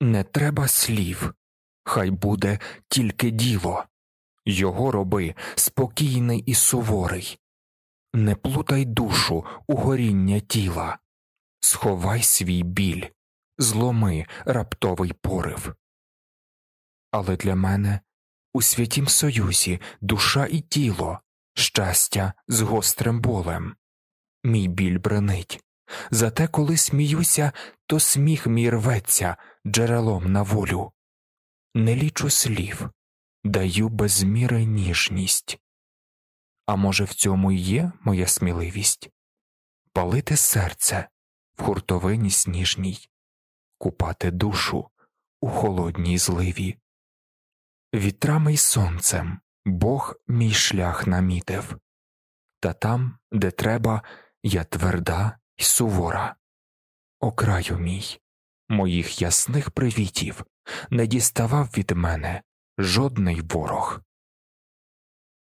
Не треба слів, хай буде тільки діло. Його роби спокійний і суворий. Не плутай душу у горіння тіла, сховай свій біль, зломи раптовий порив. Але для мене у святім союзі душа і тіло, щастя з гострим болем. Мій біль бренить, зате коли сміюся, то сміх мій рветься джерелом на волю. Не лічу слів, даю безміри ніжність. А може, в цьому і є моя сміливість палити серце в хуртовині сніжній, купати душу у холодній зливі. Вітрами й сонцем Бог мій шлях намітив, та там, де треба, я тверда і сувора. окраю мій, моїх ясних привітів не діставав від мене жодний ворог.